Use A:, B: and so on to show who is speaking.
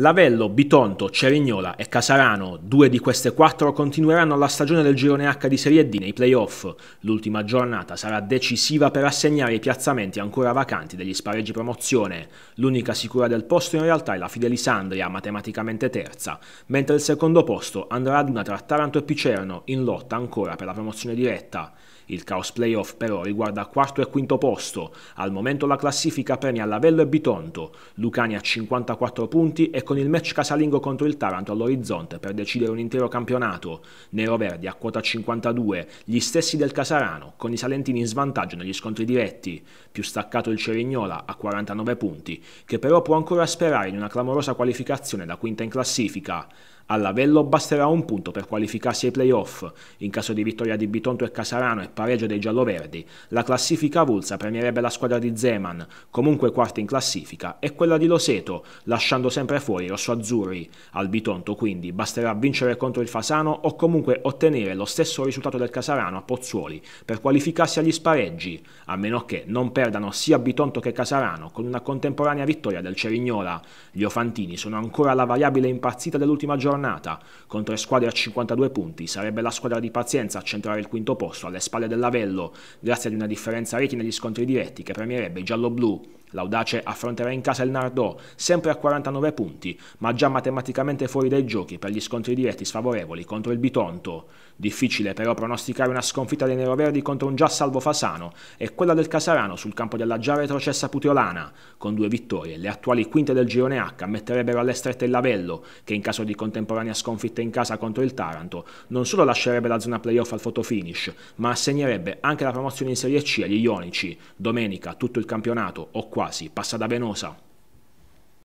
A: Lavello, Bitonto, Cerignola e Casarano, due di queste quattro, continueranno la stagione del girone H di Serie D nei playoff. L'ultima giornata sarà decisiva per assegnare i piazzamenti ancora vacanti degli spareggi promozione. L'unica sicura del posto in realtà è la Fidelisandria, matematicamente terza, mentre il secondo posto andrà ad una tra Taranto e Picerno, in lotta ancora per la promozione diretta. Il caos playoff però riguarda quarto e quinto posto. Al momento la classifica premia Lavello e Bitonto, Lucani a 54 punti e con il match casalingo contro il Taranto all'orizzonte per decidere un intero campionato, neroverdi a quota 52, gli stessi del Casarano, con i Salentini in svantaggio negli scontri diretti, più staccato il Cerignola a 49 punti, che però può ancora sperare in una clamorosa qualificazione da quinta in classifica. All'Avello basterà un punto per qualificarsi ai playoff. In caso di vittoria di Bitonto e Casarano e pareggio dei gialloverdi, la classifica avulsa premierebbe la squadra di Zeman, comunque quarta in classifica, e quella di Loseto, lasciando sempre fuori i rossoazzurri. Al Bitonto quindi basterà vincere contro il Fasano o comunque ottenere lo stesso risultato del Casarano a Pozzuoli per qualificarsi agli spareggi, a meno che non perdano sia Bitonto che Casarano con una contemporanea vittoria del Cerignola. Gli Ofantini sono ancora la variabile impazzita dell'ultima giornata tornata. Con tre squadre a 52 punti sarebbe la squadra di Pazienza a centrare il quinto posto alle spalle dell'Avello, grazie ad una differenza reti negli scontri diretti che premierebbe i giallo-blu. L'Audace affronterà in casa il Nardò, sempre a 49 punti, ma già matematicamente fuori dai giochi per gli scontri diretti sfavorevoli contro il Bitonto. Difficile però pronosticare una sconfitta dei neroverdi contro un già salvo Fasano e quella del Casarano sul campo della già retrocessa Puteolana. Con due vittorie, le attuali quinte del girone H metterebbero alle strette il Lavello, che in caso di contemporanea sconfitta in casa contro il Taranto, non solo lascerebbe la zona playoff al fotofinish, ma assegnerebbe anche la promozione in Serie C agli Ionici. Domenica tutto il campionato o quasi quasi, passa da venosa